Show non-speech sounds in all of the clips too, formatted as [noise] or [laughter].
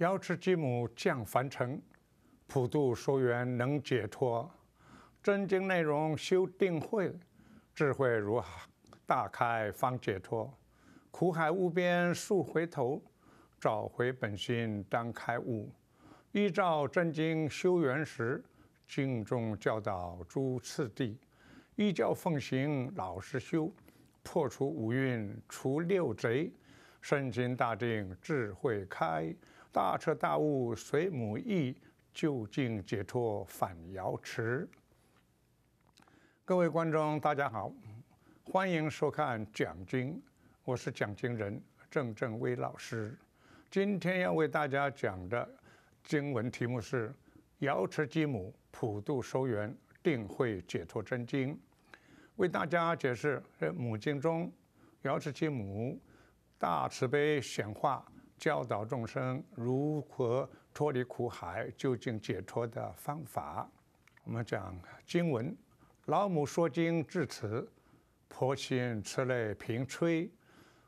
瑶池金母降凡尘，普渡说缘能解脱。真经内容修定慧，智慧如海大开方解脱。苦海无边速回头，找回本心当开悟。依照真经修缘时，敬重教导诸次第，依教奉行老实修，破除五蕴除六贼，身心大定智慧开。大彻大悟，随母意，究竟解脱，返瑶池。各位观众，大家好，欢迎收看《讲经》，我是讲经人郑正威老师。今天要为大家讲的经文题目是《瑶池鸡母普度收缘定慧解脱真经》，为大家解释这母经中瑶池鸡母大慈悲显化。教导众生如何脱离苦海、究竟解脱的方法。我们讲经文，老母说经至此，婆心慈泪频吹。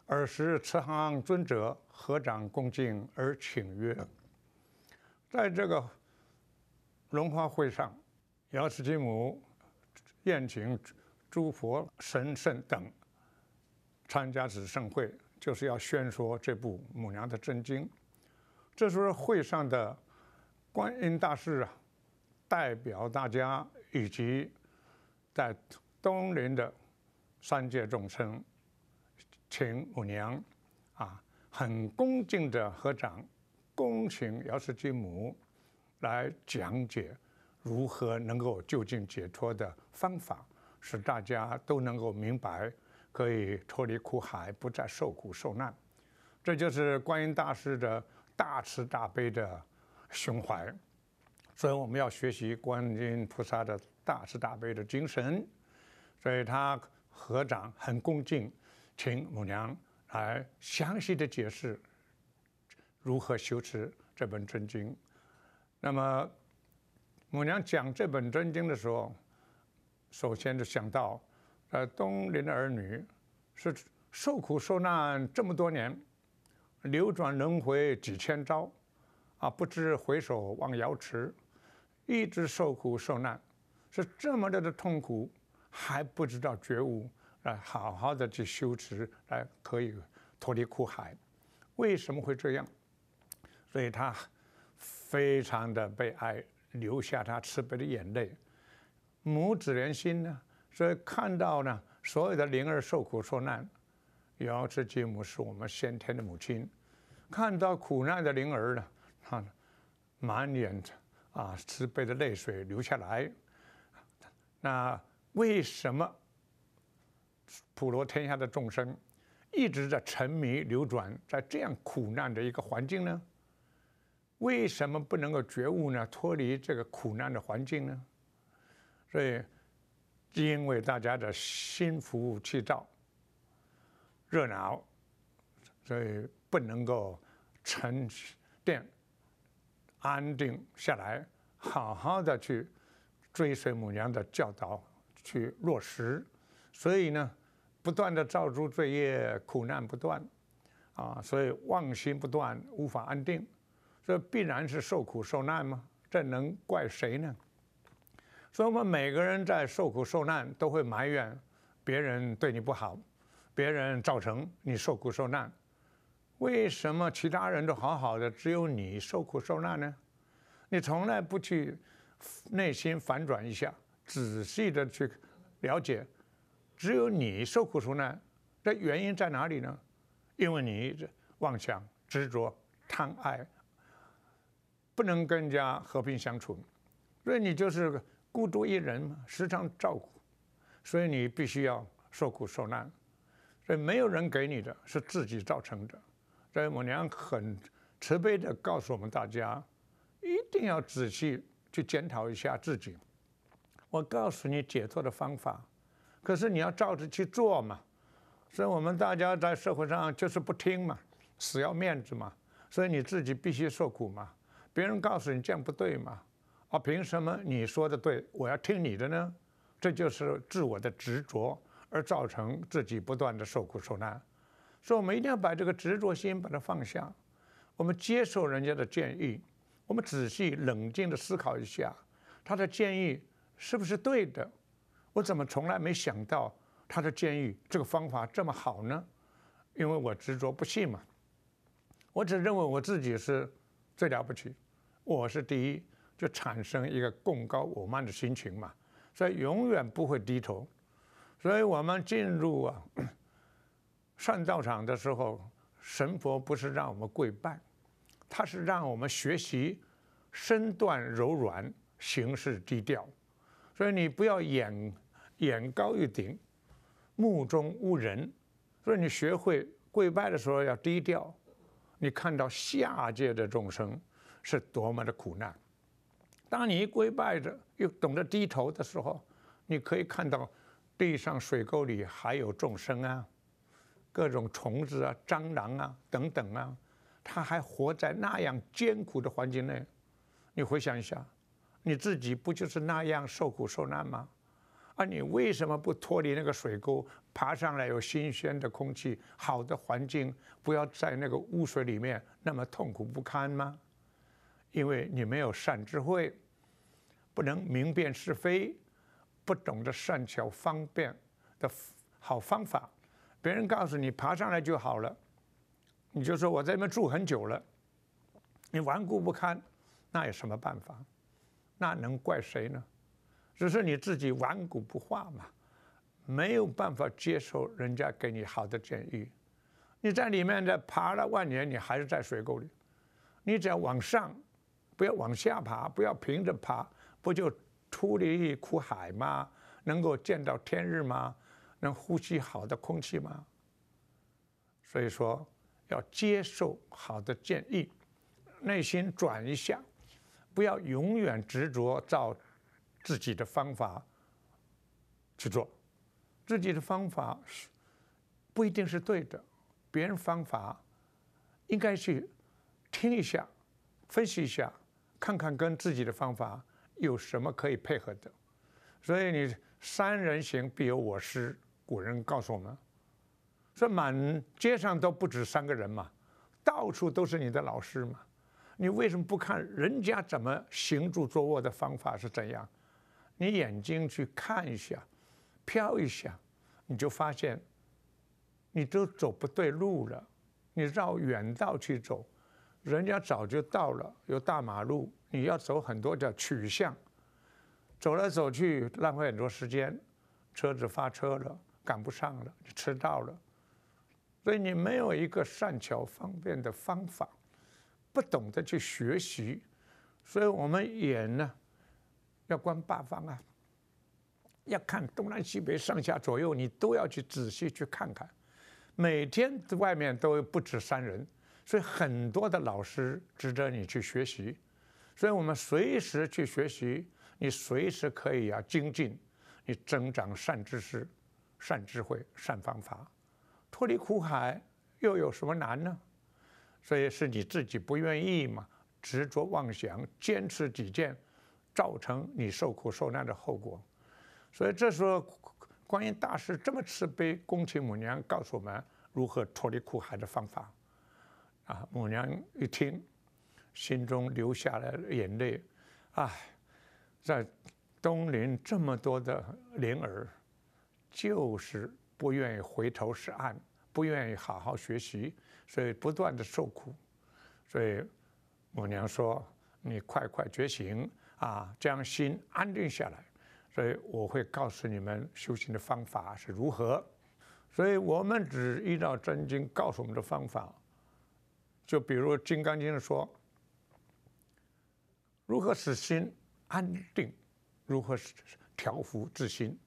尔时慈航尊者合掌恭敬而请曰：“在这个龙华会上，姚氏金母宴请诸佛、神圣等参加此盛会。”就是要宣说这部母娘的真经。这时候会上的观音大士啊，代表大家以及在东林的三界众生，请母娘啊，很恭敬的合掌，恭请姚氏金母来讲解如何能够就近解脱的方法，使大家都能够明白。可以脱离苦海，不再受苦受难，这就是观音大士的大慈大悲的胸怀，所以我们要学习观音菩萨的大慈大悲的精神。所以他合掌很恭敬，请母娘来详细的解释如何修持这本真经。那么母娘讲这本真经的时候，首先就想到。呃，东林的儿女是受苦受难这么多年，流转轮回几千招，啊，不知回首望瑶池，一直受苦受难，是这么大的痛苦还不知道觉悟来好好的去修持来可以脱离苦海，为什么会这样？所以他非常的悲哀，流下他慈悲的眼泪，母子连心呢。所以看到呢，所有的灵儿受苦受难，瑶池继母，是我们先天的母亲。看到苦难的灵儿呢，他满脸啊慈悲的泪水流下来。那为什么普罗天下的众生一直在沉迷流转在这样苦难的一个环境呢？为什么不能够觉悟呢？脱离这个苦难的环境呢？所以。因为大家的心浮气躁、热闹，所以不能够沉淀、安定下来，好好的去追随母娘的教导去落实。所以呢，不断的造诸罪业，苦难不断啊，所以妄心不断，无法安定，这必然是受苦受难吗？这能怪谁呢？所以，我们每个人在受苦受难，都会埋怨别人对你不好，别人造成你受苦受难。为什么其他人都好好的，只有你受苦受难呢？你从来不去内心反转一下，仔细的去了解，只有你受苦受难的原因在哪里呢？因为你妄想、执着、贪爱，不能跟人家和平相处，所以你就是。孤独一人嘛，时常照顾，所以你必须要受苦受难，所以没有人给你的，是自己造成的。所以我娘很慈悲地告诉我们大家，一定要仔细去检讨一下自己。我告诉你解脱的方法，可是你要照着去做嘛。所以我们大家在社会上就是不听嘛，死要面子嘛，所以你自己必须受苦嘛。别人告诉你这样不对嘛。啊！凭什么你说的对，我要听你的呢？这就是自我的执着，而造成自己不断的受苦受难。所以，我们一定要把这个执着心把它放下。我们接受人家的建议，我们仔细冷静地思考一下，他的建议是不是对的？我怎么从来没想到他的建议这个方法这么好呢？因为我执着不信嘛，我只认为我自己是最了不起，我是第一。就产生一个共高我慢的心情嘛，所以永远不会低头。所以我们进入啊善道场的时候，神佛不是让我们跪拜，他是让我们学习身段柔软，行事低调。所以你不要眼眼高于顶，目中无人。所以你学会跪拜的时候要低调。你看到下界的众生是多么的苦难。当你一跪拜着又懂得低头的时候，你可以看到地上水沟里还有众生啊，各种虫子啊、蟑螂啊等等啊，它还活在那样艰苦的环境内。你回想一下，你自己不就是那样受苦受难吗？而你为什么不脱离那个水沟，爬上来有新鲜的空气、好的环境，不要在那个污水里面那么痛苦不堪吗？因为你没有善智慧。不能明辨是非，不懂得善巧方便的好方法，别人告诉你爬上来就好了，你就说我在那边住很久了，你顽固不堪，那有什么办法？那能怪谁呢？只是你自己顽固不化嘛，没有办法接受人家给你好的建议。你在里面的爬了万年，你还是在水沟里。你只要往上，不要往下爬，不要平着爬。不就脱离苦海吗？能够见到天日吗？能呼吸好的空气吗？所以说，要接受好的建议，内心转一下，不要永远执着照自己的方法去做，自己的方法是不一定是对的，别人方法应该去听一下，分析一下，看看跟自己的方法。有什么可以配合的？所以你三人行必有我师，古人告诉我们，说满街上都不止三个人嘛，到处都是你的老师嘛，你为什么不看人家怎么行住坐卧的方法是怎样？你眼睛去看一下，瞟一下，你就发现你都走不对路了，你绕远道去走。人家早就到了，有大马路，你要走很多叫曲巷，走来走去浪费很多时间，车子发车了，赶不上了，你迟到了，所以你没有一个善巧方便的方法，不懂得去学习，所以我们眼呢，要观八方啊，要看东南西北上下左右，你都要去仔细去看看，每天外面都不止三人。所以很多的老师值得你去学习，所以我们随时去学习，你随时可以啊精进，你增长善知识、善智慧、善方法，脱离苦海又有什么难呢？所以是你自己不愿意嘛，执着妄想，坚持己见，造成你受苦受难的后果。所以这时候观音大师这么慈悲，恭请母娘告诉我们如何脱离苦海的方法。啊，母娘一听，心中流下了眼泪。啊，在东林这么多的灵儿，就是不愿意回头是岸，不愿意好好学习，所以不断的受苦。所以母娘说：“你快快觉醒啊，将心安定下来。所以我会告诉你们修行的方法是如何。所以我们只依照真经告诉我们的方法。”就比如《金刚经》说，如何使心安定，如何调伏自心。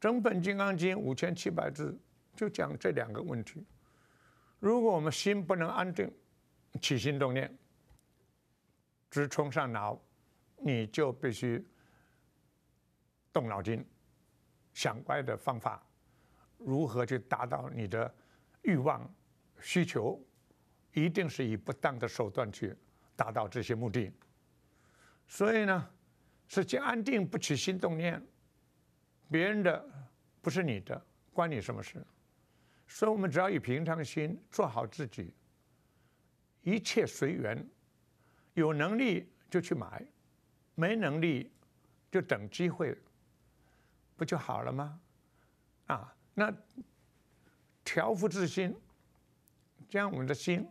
整本《金刚经》五千七百字，就讲这两个问题。如果我们心不能安定，起心动念直冲上脑，你就必须动脑筋，想怪的方法，如何去达到你的欲望需求。一定是以不当的手段去达到这些目的，所以呢，心安定不起心动念，别人的不是你的，关你什么事？所以，我们只要以平常心做好自己，一切随缘，有能力就去买，没能力就等机会，不就好了吗？啊，那调伏自心，将我们的心。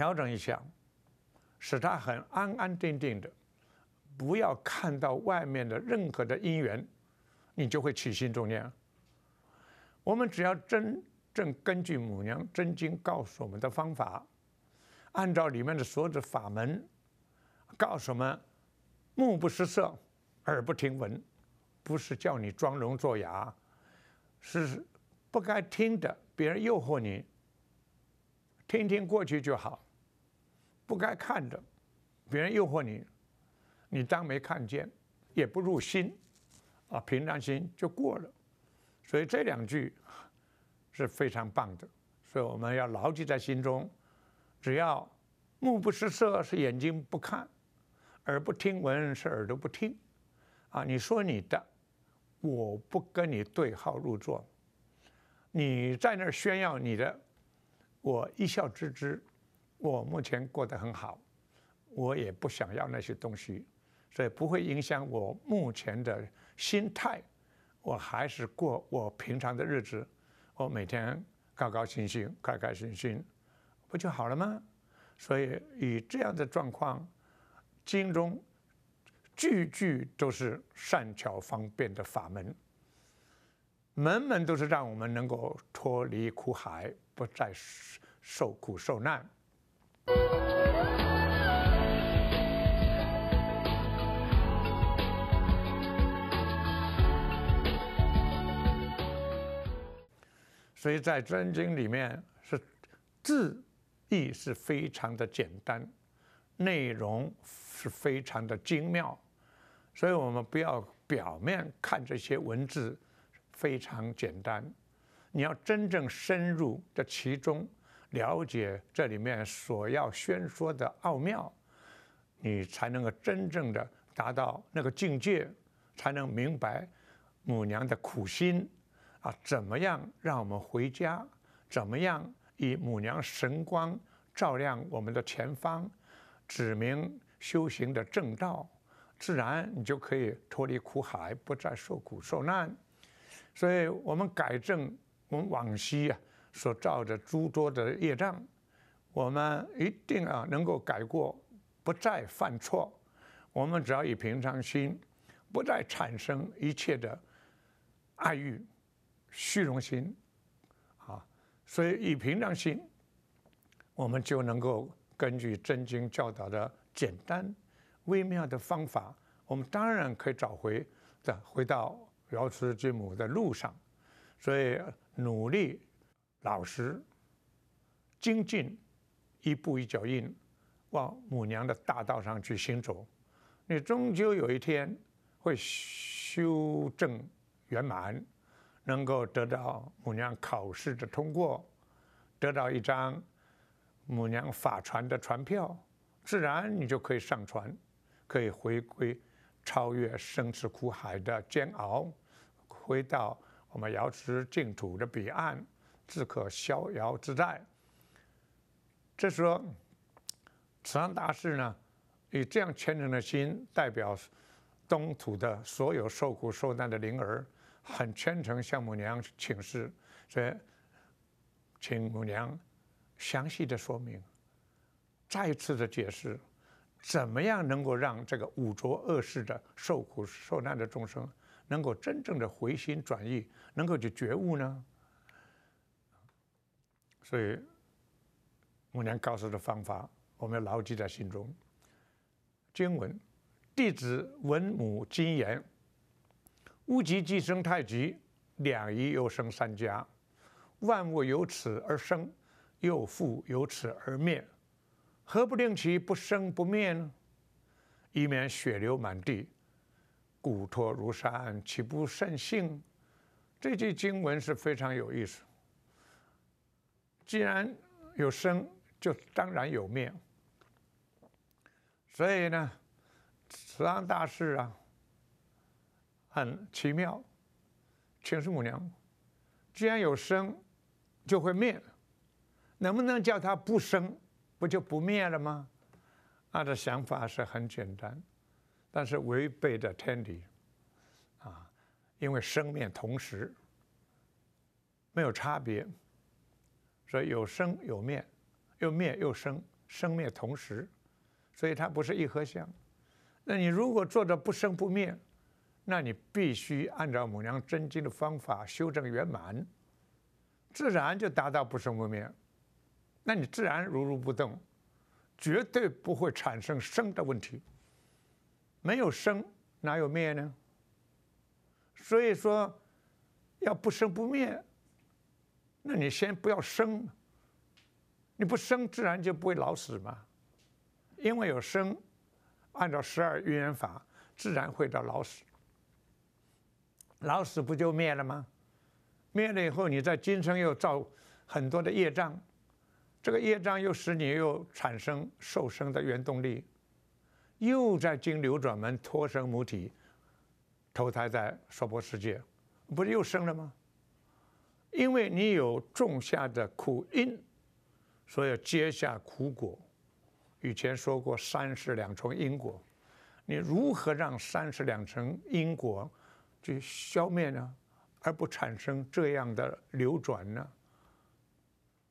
调整一下，使他很安安定定的，不要看到外面的任何的因缘，你就会起心动念。我们只要真正根据《母娘真经》告诉我们的方法，按照里面的所指法门，告诉我们：目不识色，耳不听闻，不是叫你装聋作哑，是不该听的别人诱惑你，听听过去就好。不该看的，别人诱惑你，你当没看见，也不入心，啊，平常心就过了。所以这两句是非常棒的，所以我们要牢记在心中。只要目不识色是眼睛不看，耳不听闻是耳朵不听，啊，你说你的，我不跟你对号入座。你在那儿炫耀你的，我一笑置之。我目前过得很好，我也不想要那些东西，所以不会影响我目前的心态。我还是过我平常的日子，我每天高高兴兴、开开心心，不就好了吗？所以以这样的状况，经中句句都是善巧方便的法门，门门都是让我们能够脱离苦海，不再受苦受难。所以在《真经》里面，是字意是非常的简单，内容是非常的精妙，所以我们不要表面看这些文字非常简单，你要真正深入这其中。了解这里面所要宣说的奥妙，你才能够真正的达到那个境界，才能明白母娘的苦心啊！怎么样让我们回家？怎么样以母娘神光照亮我们的前方，指明修行的正道？自然你就可以脱离苦海，不再受苦受难。所以，我们改正我们往昔啊。所造的诸多的业障，我们一定啊能够改过，不再犯错。我们只要以平常心，不再产生一切的爱欲、虚荣心，啊，所以以平常心，我们就能够根据真经教导的简单、微妙的方法，我们当然可以找回的回到瑶池之母的路上。所以努力。老实精进，一步一脚印，往母娘的大道上去行走，你终究有一天会修正圆满，能够得到母娘考试的通过，得到一张母娘法船的船票，自然你就可以上船，可以回归超越生死苦海的煎熬，回到我们瑶池净土的彼岸。自可逍遥自在。这时候，慈航大师呢，以这样虔诚的心，代表东土的所有受苦受难的灵儿，很虔诚向母娘请示。所以，请母娘详细的说明，再次的解释，怎么样能够让这个五浊恶世的受苦受难的众生，能够真正的回心转意，能够去觉悟呢？所以，我娘告诉的方法，我们要牢记在心中。经文，弟子闻母金言：“无极即生太极，两仪又生三家，万物由此而生，又复由此而灭，何不令其不生不灭呢？以免血流满地，骨脱如山，岂不甚幸？”这句经文是非常有意思。既然有生，就当然有灭，所以呢，慈安大师啊，很奇妙，全是母娘，既然有生，就会灭，能不能叫它不生，不就不灭了吗？他的想法是很简单，但是违背的天理，啊，因为生灭同时，没有差别。说有生有灭，又灭又生，生灭同时，所以它不是一合相。那你如果做到不生不灭，那你必须按照《母娘真经》的方法修正圆满，自然就达到不生不灭。那你自然如如不动，绝对不会产生生的问题。没有生，哪有灭呢？所以说，要不生不灭。那你先不要生，你不生，自然就不会老死嘛。因为有生，按照十二因缘法，自然会到老死。老死不就灭了吗？灭了以后，你在今生又造很多的业障，这个业障又使你又产生受生的原动力，又在经流转门脱生母体，投胎在娑婆世界，不是又生了吗？因为你有种下的苦因，所以结下苦果。以前说过三世两重因果，你如何让三世两重因果去消灭呢？而不产生这样的流转呢？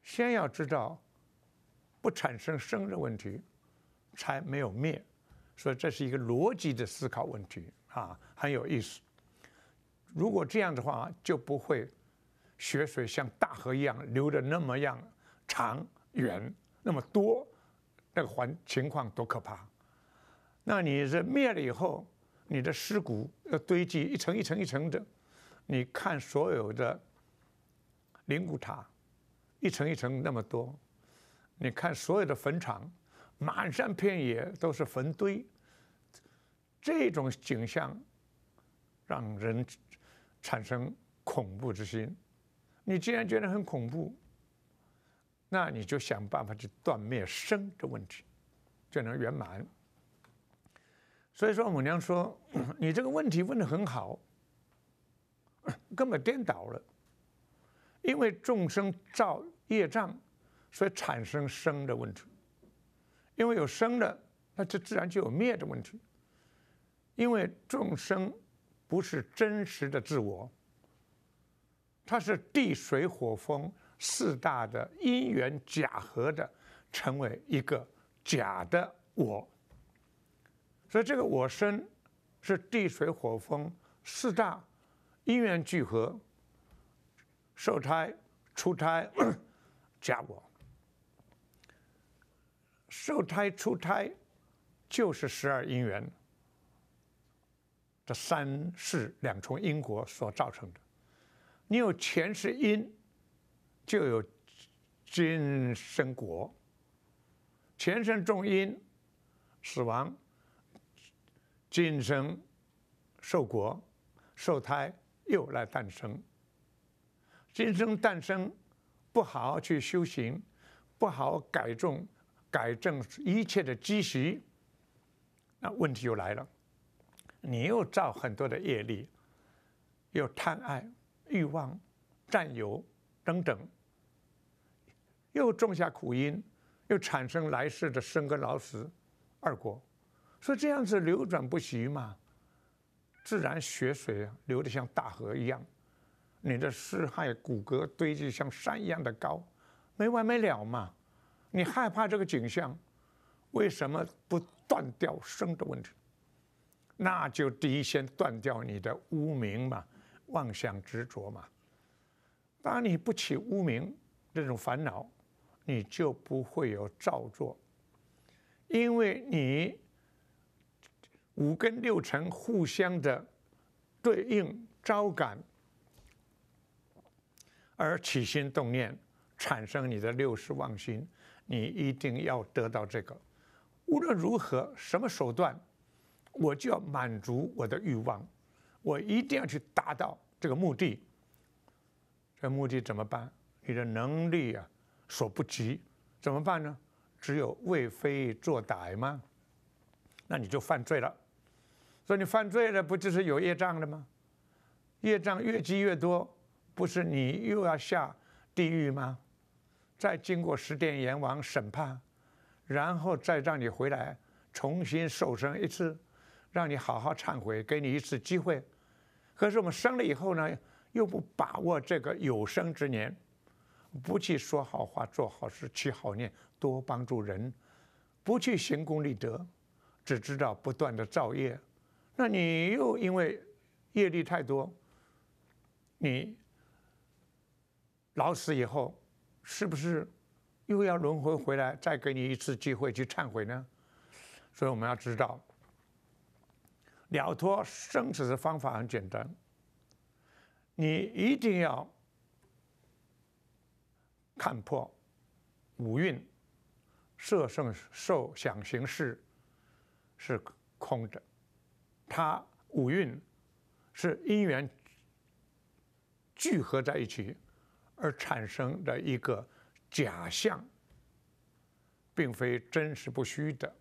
先要知道，不产生生的问题，才没有灭。所以这是一个逻辑的思考问题啊，很有意思。如果这样的话，就不会。血水像大河一样流得那么样长远，那么多，那个环情况多可怕！那你这灭了以后，你的尸骨要堆积一层一层一层的。你看所有的灵骨塔，一层一层那么多。你看所有的坟场，满山遍野都是坟堆。这种景象让人产生恐怖之心。你既然觉得很恐怖，那你就想办法去断灭生的问题，就能圆满。所以说，母娘说 [coughs] 你这个问题问的很好，[coughs] 根本颠倒了。因为众生造业障，所以产生生的问题；因为有生的，那这自然就有灭的问题。因为众生不是真实的自我。它是地水火风四大的因缘假合的，成为一个假的我。所以这个我生是地水火风四大因缘聚合，受胎出胎假我。受胎出胎就是十二因缘这三世两重因果所造成的。你有前世因，就有今生果。前生种因，死亡，今生受果，受胎又来诞生。今生诞生，不好好去修行，不好改种、改正一切的积习，那问题又来了，你又造很多的业力，又贪爱。欲望、占有等等，又种下苦因，又产生来世的生、跟老、死二果，所以这样子流转不息嘛，自然血水流得像大河一样，你的尸骸骨骼堆积像山一样的高，没完没了嘛。你害怕这个景象，为什么不断掉生的问题？那就第一先断掉你的污名嘛。妄想执着嘛，当你不起污名这种烦恼，你就不会有造作，因为你五根六尘互相的对应招感，而起心动念产生你的六识妄心，你一定要得到这个，无论如何什么手段，我就要满足我的欲望。我一定要去达到这个目的。这目的怎么办？你的能力啊，所不及，怎么办呢？只有为非作歹吗？那你就犯罪了。所以你犯罪了，不就是有业障了吗？业障越积越多，不是你又要下地狱吗？再经过十殿阎王审判，然后再让你回来重新受生一次，让你好好忏悔，给你一次机会。可是我们生了以后呢，又不把握这个有生之年，不去说好话、做好事、起好念、多帮助人，不去行功立德，只知道不断的造业，那你又因为业力太多，你老死以后，是不是又要轮回回来，再给你一次机会去忏悔呢？所以我们要知道。了脱生死的方法很简单，你一定要看破五蕴、色、声、受、想、行、识是空的。它五蕴是因缘聚合在一起而产生的一个假象，并非真实不虚的。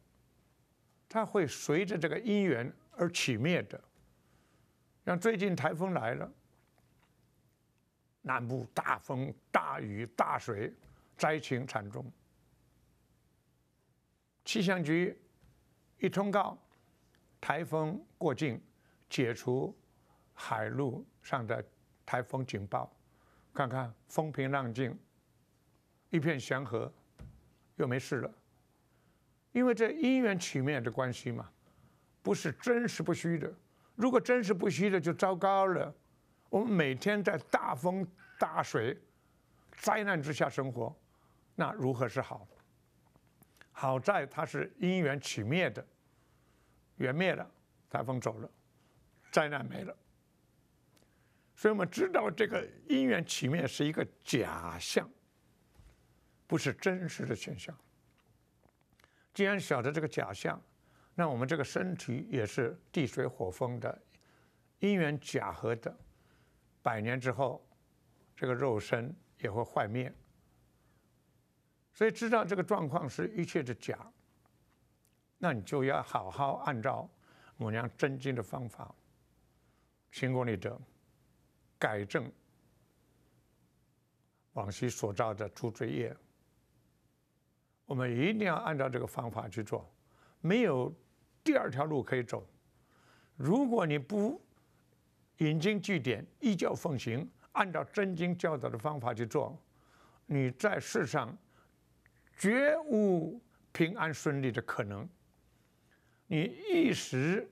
它会随着这个因缘。而起灭的，像最近台风来了，南部大风、大雨、大水，灾情惨重。气象局一通告，台风过境，解除海陆上的台风警报，看看风平浪静，一片祥和，又没事了。因为这因缘起灭的关系嘛。不是真实不虚的，如果真实不虚的，就糟糕了。我们每天在大风大水、灾难之下生活，那如何是好？好在它是因缘起灭的，缘灭了，台风走了，灾难没了。所以我们知道，这个因缘起灭是一个假象，不是真实的现象。既然晓得这个假象，那我们这个身体也是地水火风的因缘假合的，百年之后，这个肉身也会坏灭。所以知道这个状况是一切的假，那你就要好好按照我娘真经的方法行功立德，改正往昔所造的诸罪业。我们一定要按照这个方法去做，没有。第二条路可以走，如果你不引经据典、依教奉行，按照真经教导的方法去做，你在世上绝无平安顺利的可能。你一时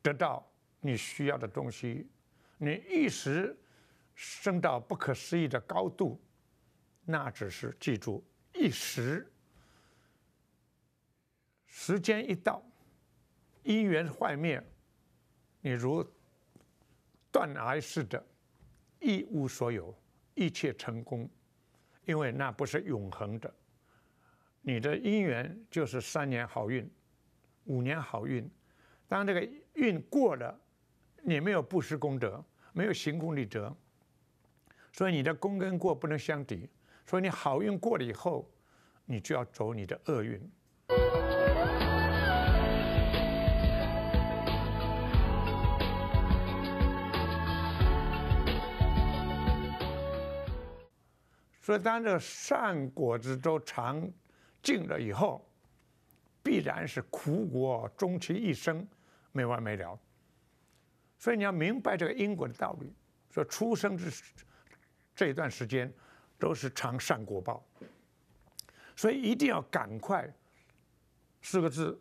得到你需要的东西，你一时升到不可思议的高度，那只是记住一时，时间一到。因缘坏灭，你如断崖似的，一无所有，一切成功，因为那不是永恒的。你的因缘就是三年好运，五年好运，当这个运过了，你没有布施功德，没有行功立德，所以你的功跟过不能相抵，所以你好运过了以后，你就要走你的厄运。所以，当这个善果子都尝尽了以后，必然是苦果，终其一生没完没了。所以，你要明白这个因果的道理。说出生之这一段时间，都是尝善果报。所以，一定要赶快，四个字，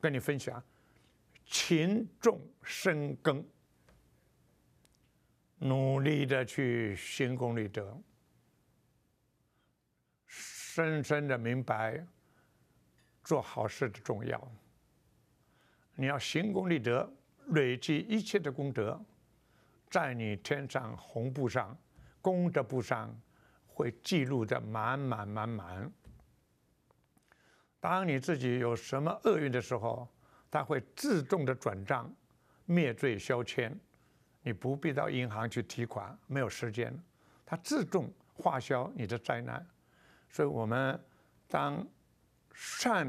跟你分享：勤种深耕，努力的去行功立德。深深的明白做好事的重要。你要行功立德，累积一切的功德，在你天上红布上功德布上会记录的满满满满。当你自己有什么厄运的时候，它会自动的转账灭罪消签，你不必到银行去提款，没有时间，它自动化消你的灾难。所以，我们当善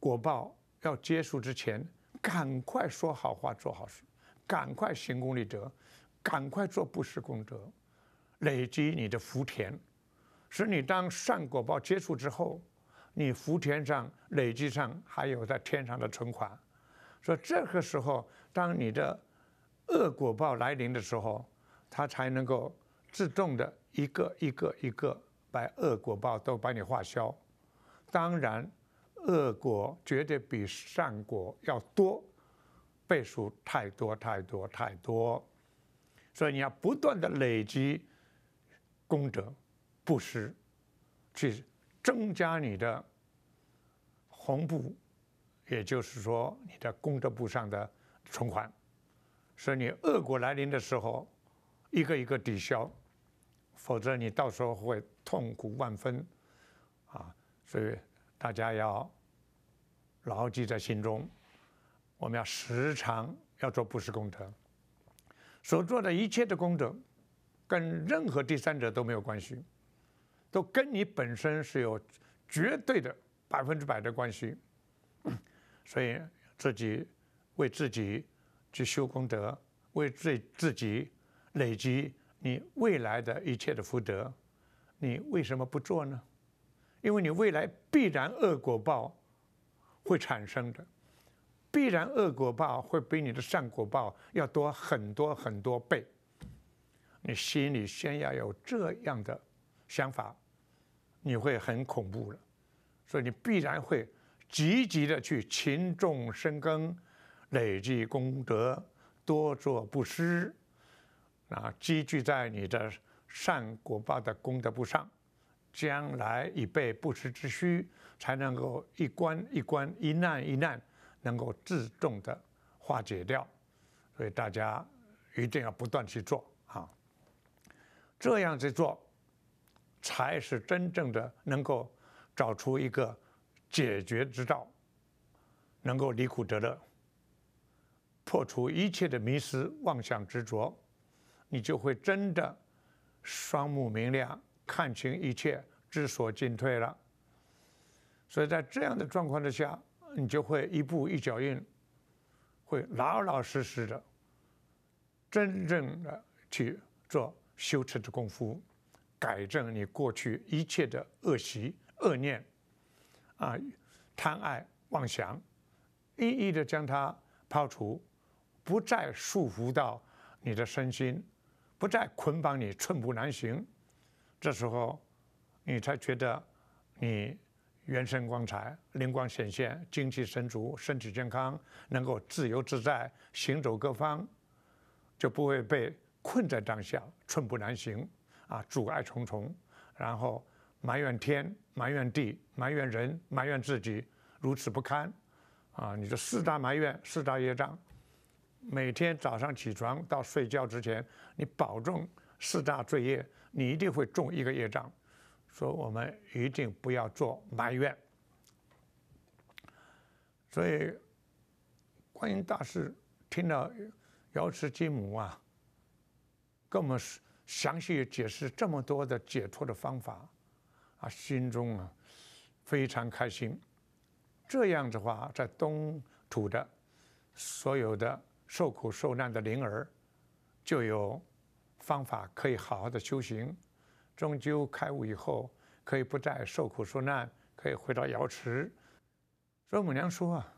果报要结束之前，赶快说好话、做好事，赶快行功德，赶快做布施功德，累积你的福田，使你当善果报结束之后，你福田上累积上还有在天上的存款。所以，这个时候，当你的恶果报来临的时候，它才能够自动的一个一个一个。把恶果报都把你化消，当然，恶果绝对比善果要多倍数太多太多太多，所以你要不断的累积功德、布施，去增加你的红布，也就是说你的功德布上的存款，使你恶果来临的时候，一个一个抵消。否则你到时候会痛苦万分，啊！所以大家要牢记在心中，我们要时常要做布施功德，所做的一切的功德，跟任何第三者都没有关系，都跟你本身是有绝对的百分之百的关系。[coughs] 所以自己为自己去修功德，为自自己累积。你未来的一切的福德，你为什么不做呢？因为你未来必然恶果报会产生的，必然恶果报会比你的善果报要多很多很多倍。你心里先要有这样的想法，你会很恐怖了，所以你必然会积极的去勤种深耕，累积功德，多做布施。啊，积聚在你的善果报的功德簿上，将来以备不时之需，才能够一关一关、一难一难，能够自动的化解掉。所以大家一定要不断去做啊，这样去做，才是真正的能够找出一个解决之道，能够离苦得乐，破除一切的迷失、妄想、执着。你就会真的双目明亮，看清一切，知所进退了。所以在这样的状况之下，你就会一步一脚印，会老老实实的，真正的去做修持的功夫，改正你过去一切的恶习、恶念，啊，贪爱、妄想，一一的将它抛除，不再束缚到你的身心。不再捆绑你，寸步难行。这时候，你才觉得你元神光彩，灵光显现，精气神足，身体健康，能够自由自在行走各方，就不会被困在当下，寸步难行啊，阻碍重重，然后埋怨天，埋怨地，埋怨人，埋怨自己，如此不堪啊！你就四大埋怨，四大业障。每天早上起床到睡觉之前，你保证四大罪业，你一定会中一个业障。所以，我们一定不要做埋怨。所以，观音大师听到瑶池金母啊，跟我们详细解释这么多的解脱的方法啊，心中啊非常开心。这样的话，在东土的所有的。受苦受难的灵儿，就有方法可以好好的修行，终究开悟以后，可以不再受苦受难，可以回到瑶池。以母娘娘说啊，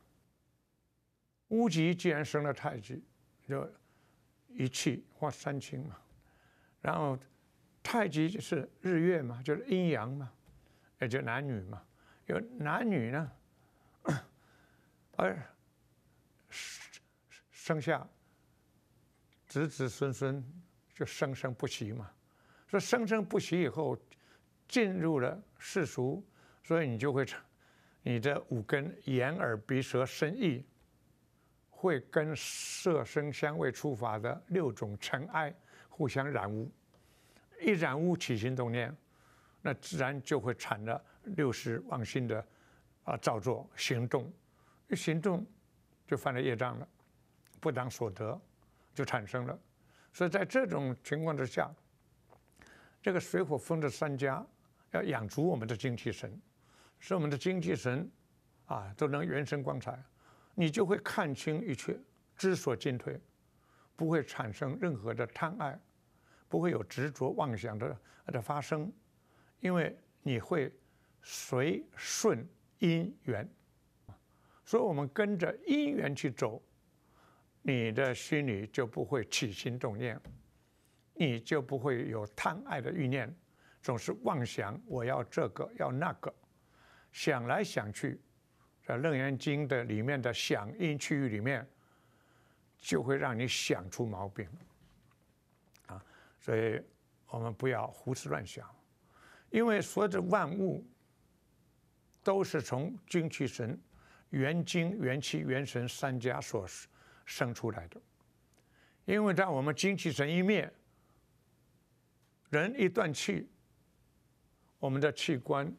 乌鸡既然生了太极，就一气化三清嘛，然后太极是日月嘛，就是阴阳嘛，也就男女嘛，有男女呢，[coughs] 而。生下，子子孙孙就生生不息嘛。所以生生不息以后，进入了世俗，所以你就会成你的五根眼耳鼻舌身意，会跟色声香味触法的六种尘埃互相染污。一染污起心动念，那自然就会产了六十妄心的啊造作行动，一行动就犯了业障了。不当所得就产生了，所以在这种情况之下，这个水火风的三家要养足我们的精气神，使我们的精气神啊都能元神光彩，你就会看清一切，知所进退，不会产生任何的贪爱，不会有执着妄想的的发生，因为你会随顺因缘，所以我们跟着因缘去走。你的心里就不会起心动念，你就不会有贪爱的欲念，总是妄想我要这个要那个，想来想去，在楞严经的里面的响应区域里面，就会让你想出毛病，啊，所以我们不要胡思乱想，因为所有的万物都是从精气神、元精、元气、元神三家所。生出来的，因为在我们精气神一灭，人一断气，我们的器官、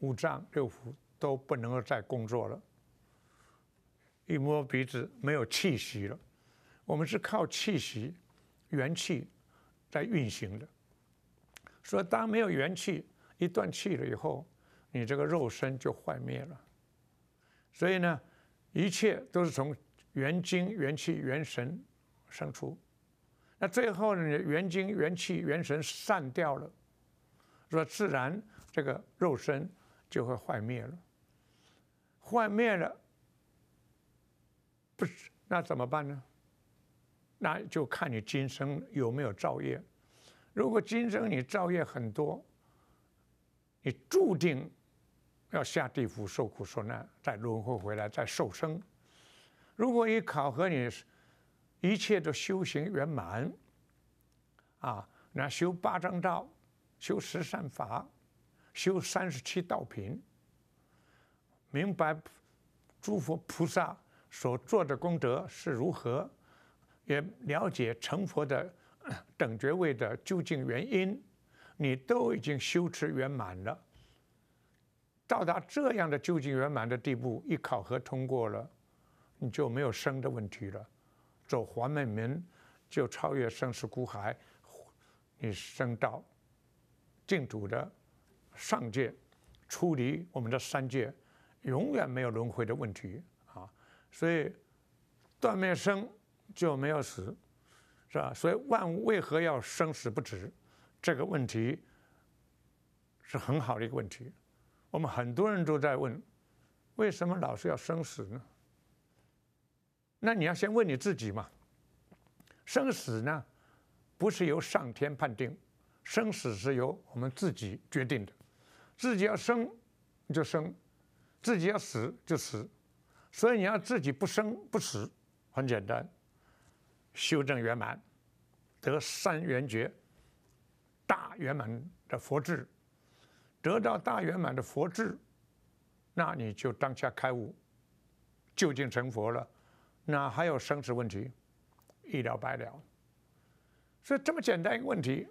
五脏六腑都不能够再工作了。一摸鼻子没有气息了，我们是靠气息、元气在运行的。所以当没有元气、一断气了以后，你这个肉身就幻灭了。所以呢，一切都是从。元精、元气、元神生出，那最后呢？元精、元气、元神散掉了，说自然这个肉身就会幻灭了。幻灭了，不是那怎么办呢？那就看你今生有没有造业。如果今生你造业很多，你注定要下地府受苦受难，再轮回回来再受生。如果一考核你，一切都修行圆满，啊，那修八正道，修十善法，修三十七道品，明白诸佛菩萨所做的功德是如何，也了解成佛的等觉位的究竟原因，你都已经修持圆满了。到达这样的究竟圆满的地步，一考核通过了。你就没有生的问题了，走黄美门，就超越生死苦海，你升到净土的上界，出离我们的三界，永远没有轮回的问题啊！所以断灭生就没有死，是吧？所以万物为何要生死不止？这个问题是很好的一个问题，我们很多人都在问：为什么老是要生死呢？那你要先问你自己嘛？生死呢，不是由上天判定，生死是由我们自己决定的。自己要生就生，自己要死就死。所以你要自己不生不死，很简单，修正圆满，得三圆觉，大圆满的佛智，得到大圆满的佛智，那你就当下开悟，就近成佛了。哪还有生死问题，一了百了。所以这么简单一个问题，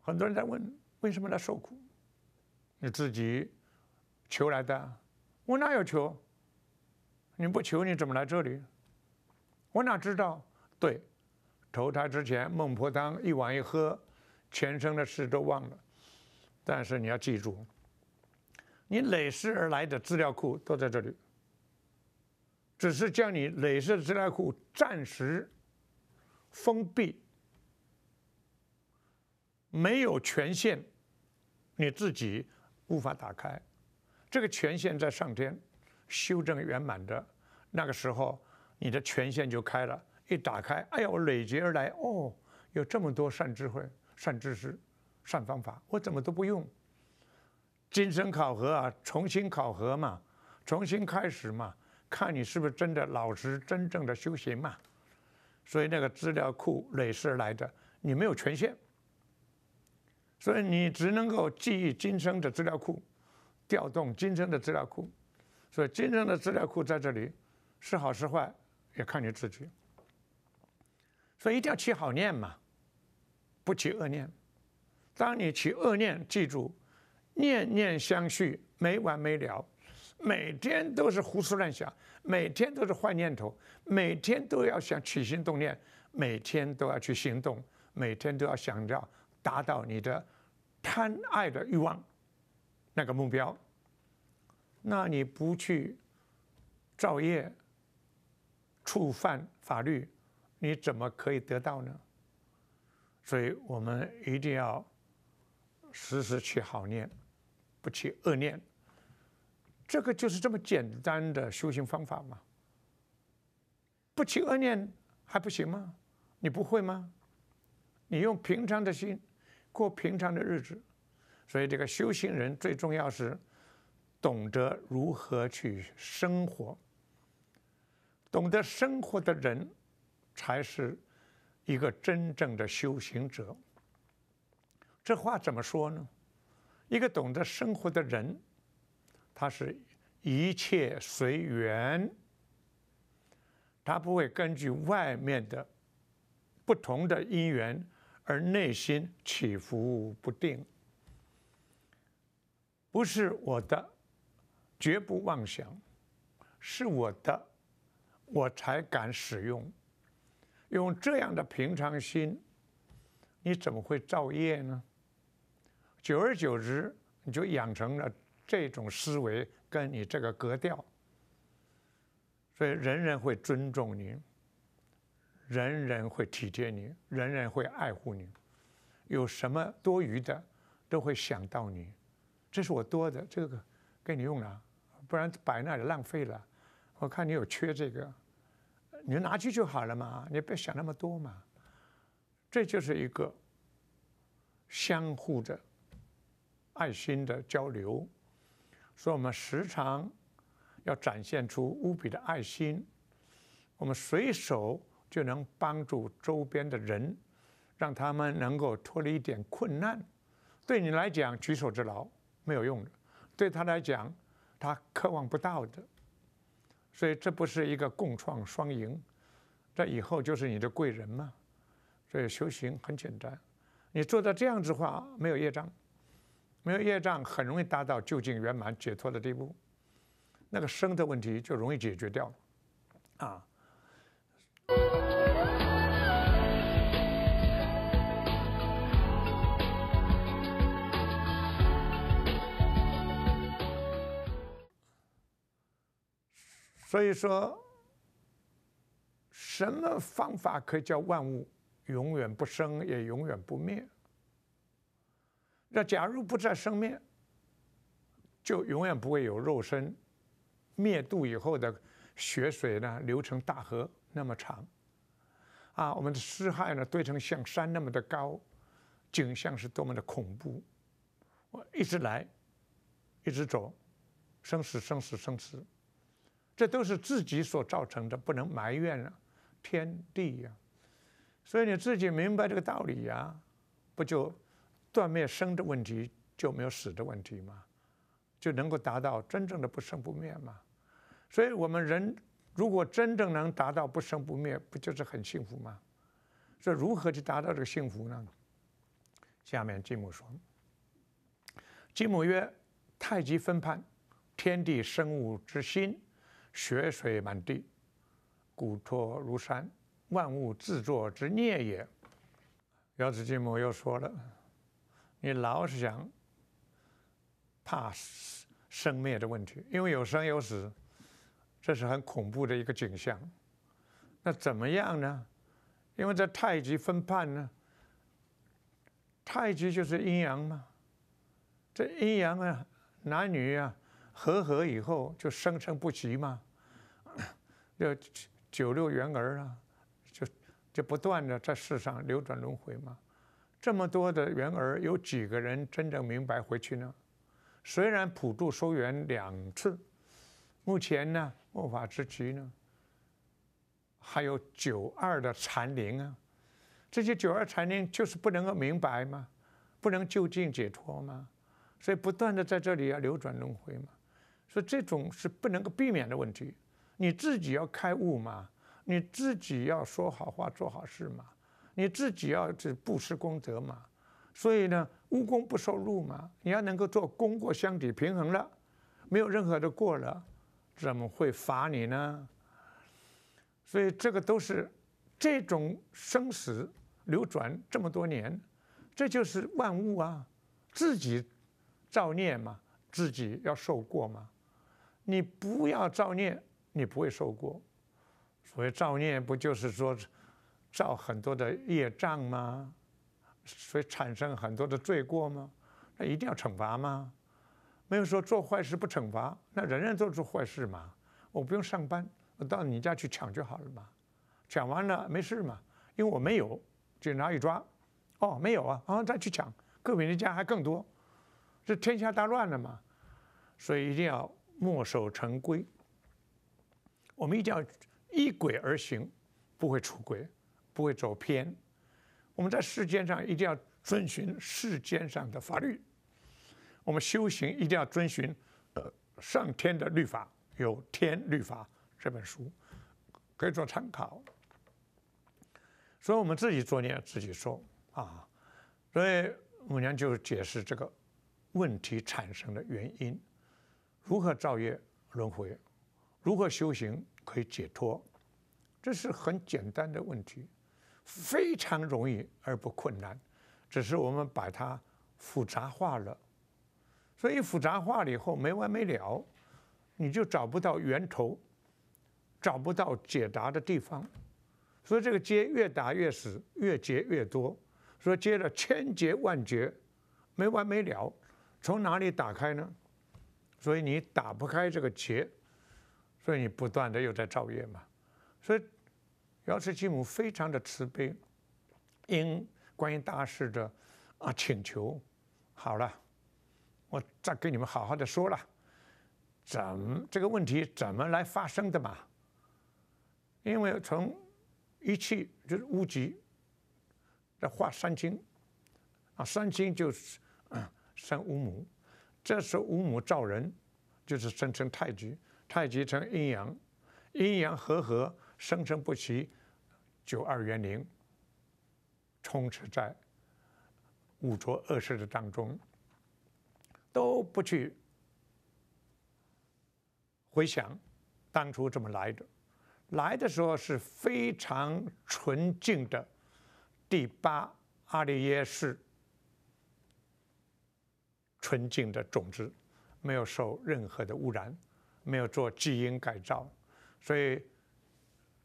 很多人在问：为什么在受苦？你自己求来的，我哪有求？你不求你怎么来这里？我哪知道？对，投胎之前孟婆汤一碗一喝，前生的事都忘了。但是你要记住，你累世而来的资料库都在这里。只是将你累世资料库暂时封闭，没有权限，你自己无法打开。这个权限在上天修正圆满的，那个时候你的权限就开了。一打开，哎呀，我累积而来，哦，有这么多善智慧、善知识、善方法，我怎么都不用？今生考核啊，重新考核嘛，重新开始嘛。看你是不是真的老实、真正的修行嘛？所以那个资料库累世来的，你没有权限，所以你只能够记忆今生的资料库，调动今生的资料库。所以今生的资料库在这里，是好是坏也看你自己。所以一定要起好念嘛，不起恶念。当你起恶念，记住，念念相续，没完没了。每天都是胡思乱想，每天都是坏念头，每天都要想起心动念，每天都要去行动，每天都要想着达到你的贪爱的欲望那个目标。那你不去造业、触犯法律，你怎么可以得到呢？所以我们一定要时时去好念，不去恶念。这个就是这么简单的修行方法吗？不起恶念还不行吗？你不会吗？你用平常的心过平常的日子，所以这个修行人最重要是懂得如何去生活。懂得生活的人，才是一个真正的修行者。这话怎么说呢？一个懂得生活的人。它是一切随缘，它不会根据外面的不同的因缘而内心起伏不定。不是我的，绝不妄想；是我的，我才敢使用。用这样的平常心，你怎么会造业呢？久而久之，你就养成了。这种思维跟你这个格调，所以人人会尊重你，人人会体贴你，人人会爱护你。有什么多余的，都会想到你。这是我多的，这个给你用了，不然摆那里浪费了。我看你有缺这个，你拿去就好了嘛，你不要想那么多嘛。这就是一个相互的爱心的交流。所以我们时常要展现出无比的爱心，我们随手就能帮助周边的人，让他们能够脱离一点困难。对你来讲举手之劳没有用的，对他来讲他渴望不到的。所以这不是一个共创双赢，这以后就是你的贵人嘛。所以修行很简单，你做到这样子话没有业障。没有业障，很容易达到究竟圆满解脱的地步，那个生的问题就容易解决掉了，啊。所以说，什么方法可以叫万物永远不生，也永远不灭？那假如不再生灭，就永远不会有肉身灭度以后的血水呢流成大河那么长，啊，我们的尸骸呢堆成像山那么的高，景象是多么的恐怖！我一直来，一直走，生死，生死，生死，这都是自己所造成的，不能埋怨啊、天地呀。所以你自己明白这个道理呀，不就？断灭生的问题就没有死的问题吗？就能够达到真正的不生不灭吗？所以，我们人如果真正能达到不生不灭，不就是很幸福吗？这如何去达到这个幸福呢？下面金母说：“金母曰，太极分判，天地生物之心，血水满地，骨拓如山，万物自作之孽也。”老子金母又说了。你老是想怕生灭的问题，因为有生有死，这是很恐怖的一个景象。那怎么样呢？因为在太极分判呢，太极就是阴阳嘛。这阴阳啊，男女啊，和合以后就生生不息嘛，[coughs] 就九六元儿啊，就就不断的在世上流转轮回嘛。这么多的人儿，有几个人真正明白回去呢？虽然普度收圆两次，目前呢末法之局呢，还有九二的残灵啊，这些九二残灵就是不能够明白吗？不能就近解脱吗？所以不断的在这里要流转轮回嘛，所以这种是不能够避免的问题。你自己要开悟嘛，你自己要说好话做好事嘛。你自己要是不失功德嘛，所以呢，无功不受禄嘛。你要能够做功过相抵平衡了，没有任何的过了，怎么会罚你呢？所以这个都是这种生死流转这么多年，这就是万物啊，自己造孽嘛，自己要受过嘛。你不要造孽，你不会受过。所谓造孽，不就是说？造很多的业障吗？所以产生很多的罪过吗？那一定要惩罚吗？没有说做坏事不惩罚，那人人都做坏事嘛？我不用上班，我到你家去抢就好了嘛，抢完了没事嘛，因为我没有，就哪里抓？哦，没有啊，啊再去抢，个别人家还更多，这天下大乱了嘛，所以一定要墨守成规，我们一定要依轨而行，不会出轨。不会走偏，我们在世间上一定要遵循世间上的法律，我们修行一定要遵循，呃，上天的律法。有《天律法》这本书，可以做参考。所以我们自己作孽，自己受啊。所以母娘就解释这个问题产生的原因，如何造业轮回，如何修行可以解脱，这是很简单的问题。非常容易而不困难，只是我们把它复杂化了，所以复杂化了以后没完没了，你就找不到源头，找不到解答的地方，所以这个结越打越死，越结越多，所以结了千结万结，没完没了，从哪里打开呢？所以你打不开这个结，所以你不断的又在造业嘛，所以。瑶池继母非常的慈悲，因观音大士的啊请求，好了，我再跟你们好好的说了，怎这个问题怎么来发生的嘛？因为从一气就是无极，来化三清，啊三清就是啊生五母，这时候五母造人，就是生成太极，太极成阴阳，阴阳合合。生生不息，九二元灵，充斥在五浊恶世的当中，都不去回想当初怎么来的，来的时候是非常纯净的，第八阿里耶世纯净的种子，没有受任何的污染，没有做基因改造，所以。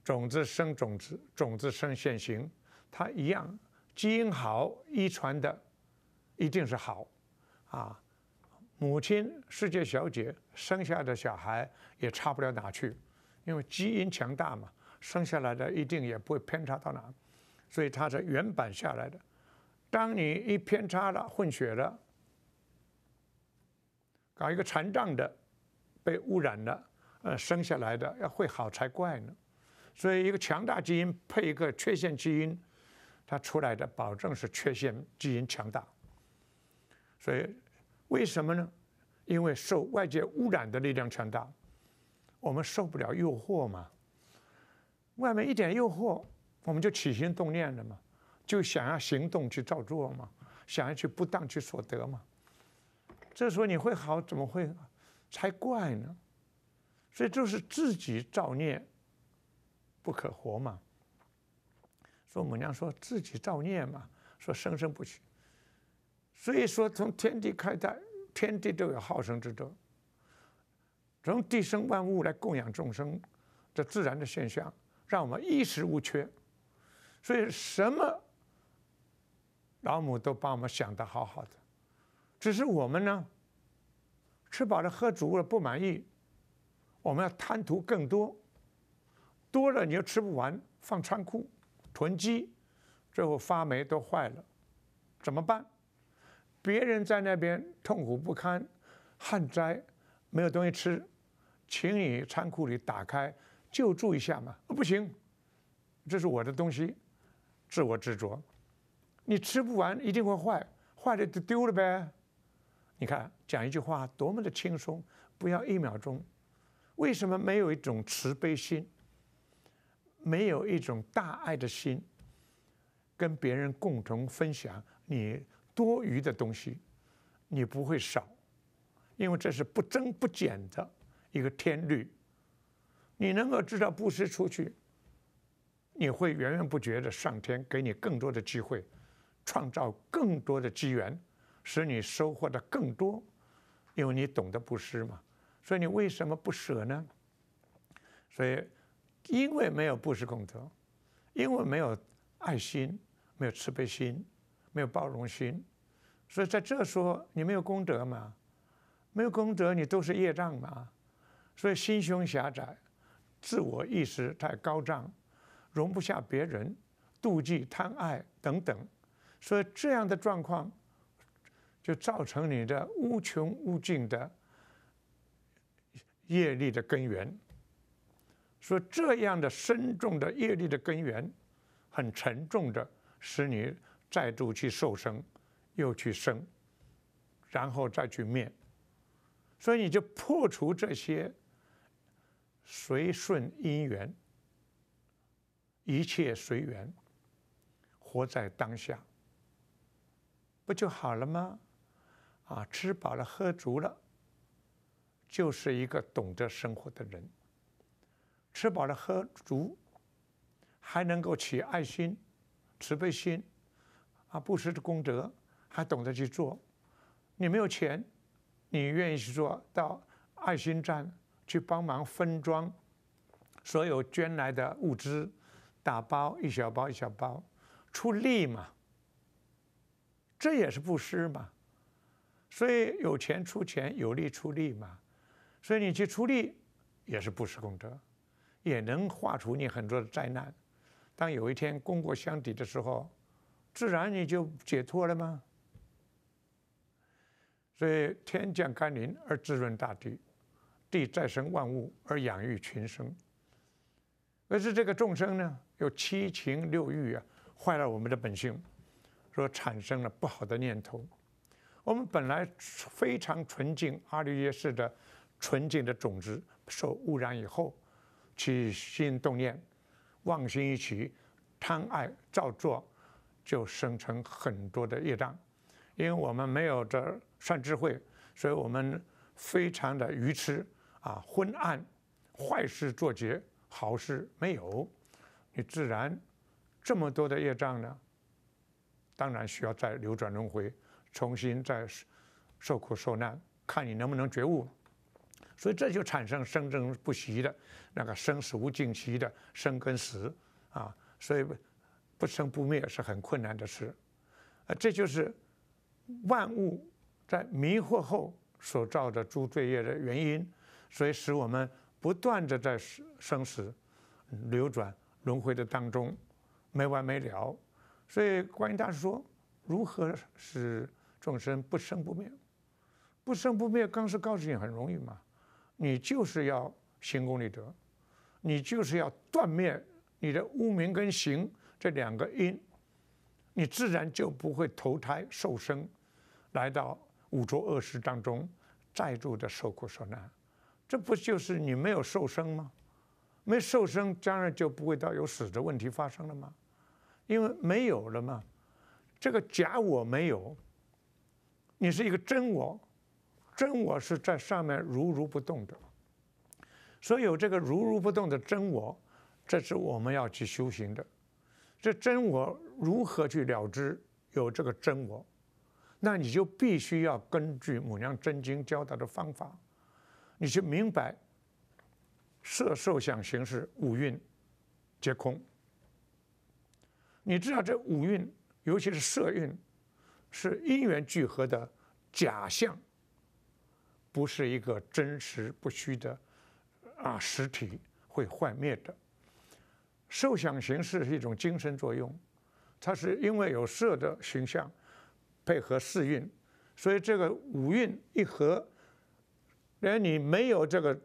种子生种子，种子生现形，它一样，基因好，遗传的一定是好，啊，母亲世界小姐生下的小孩也差不了哪去，因为基因强大嘛，生下来的一定也不会偏差到哪，所以它是原版下来的。当你一偏差了，混血了，搞一个残障的，被污染了，呃，生下来的要会好才怪呢。所以，一个强大基因配一个缺陷基因，它出来的保证是缺陷基因强大。所以，为什么呢？因为受外界污染的力量强大，我们受不了诱惑嘛。外面一点诱惑，我们就起心动念了嘛，就想要行动去照做嘛，想要去不当去所得嘛。这时候你会好？怎么会？才怪呢！所以，就是自己造孽。不可活嘛！说母娘说自己造孽嘛，说生生不息。所以说，从天地开代，天地都有好生之德，从地生万物来供养众生，这自然的现象，让我们衣食无缺。所以，什么老母都把我们想得好好的，只是我们呢，吃饱了喝足了不满意，我们要贪图更多。多了你又吃不完，放仓库，囤积，最后发霉都坏了，怎么办？别人在那边痛苦不堪，旱灾，没有东西吃，请你仓库里打开，救助一下嘛！不行，这是我的东西，自我执着。你吃不完一定会坏，坏了就丢了呗。你看，讲一句话多么的轻松，不要一秒钟。为什么没有一种慈悲心？没有一种大爱的心，跟别人共同分享你多余的东西，你不会少，因为这是不增不减的一个天律。你能够知道布施出去，你会源源不绝的上天给你更多的机会，创造更多的机缘，使你收获的更多，因为你懂得布施嘛。所以你为什么不舍呢？所以。因为没有布施功德，因为没有爱心、没有慈悲心、没有包容心，所以在这说你没有功德嘛？没有功德，你都是业障嘛？所以心胸狭窄，自我意识太高涨，容不下别人，妒忌、贪爱等等，所以这样的状况就造成你的无穷无尽的业力的根源。说这样的深重的业力的根源，很沉重的，使你再度去受生，又去生，然后再去灭。所以你就破除这些随顺因缘，一切随缘，活在当下，不就好了吗？啊，吃饱了喝足了，就是一个懂得生活的人。吃饱了喝足，还能够起爱心、慈悲心，啊，布施的功德还懂得去做。你没有钱，你愿意去做到爱心站去帮忙分装所有捐来的物资，打包一小包一小包，出力嘛，这也是布施嘛。所以有钱出钱，有力出力嘛。所以你去出力也是布施功德。也能化除你很多的灾难。当有一天功过相抵的时候，自然你就解脱了吗？所以天降甘霖而滋润大地，地再生万物而养育群生。可是这个众生呢，有七情六欲啊，坏了我们的本性，说产生了不好的念头。我们本来非常纯净阿律耶识的纯净的种子，受污染以后。起心动念，妄心一起，贪爱造作，就生成很多的业障。因为我们没有这善智慧，所以我们非常的愚痴啊，昏暗，坏事做绝，好事没有，你自然这么多的业障呢。当然需要再流转轮回，重新再受苦受难，看你能不能觉悟。所以这就产生生生不息的，那个生死无尽期的生跟死，啊，所以不生不灭是很困难的事，啊，这就是万物在迷惑后所造的诸罪业的原因，所以使我们不断的在生生死流转轮回的当中没完没了。所以观音大师说，如何使众生不生不灭？不生不灭，刚是告诉你很容易嘛。你就是要行功立德，你就是要断灭你的污名跟行这两个因，你自然就不会投胎受生，来到五浊恶世当中再住的受苦受难，这不就是你没有受生吗？没受生，当然就不会到有死的问题发生了吗？因为没有了嘛，这个假我没有，你是一个真我。真我是在上面如如不动的，所以有这个如如不动的真我，这是我们要去修行的。这真我如何去了知有这个真我？那你就必须要根据《母娘真经》教导的方法，你去明白：色、受、想、行、识五蕴皆空。你知道这五蕴，尤其是色蕴，是因缘聚合的假象。不是一个真实不虚的啊实体，会幻灭的。受想行识是一种精神作用，它是因为有色的形象配合四蕴，所以这个五蕴一合，连你没有这个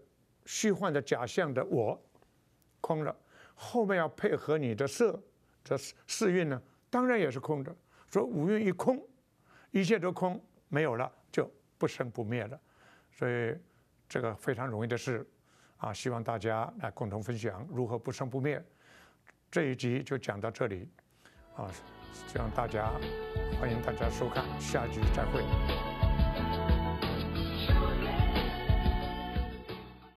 虚幻的假象的我空了。后面要配合你的色这四蕴呢，当然也是空的。说五蕴一空，一切都空，没有了，就不生不灭了。所以，这个非常容易的事，啊，希望大家来共同分享如何不生不灭。这一集就讲到这里，啊，希望大家欢迎大家收看，下集再会。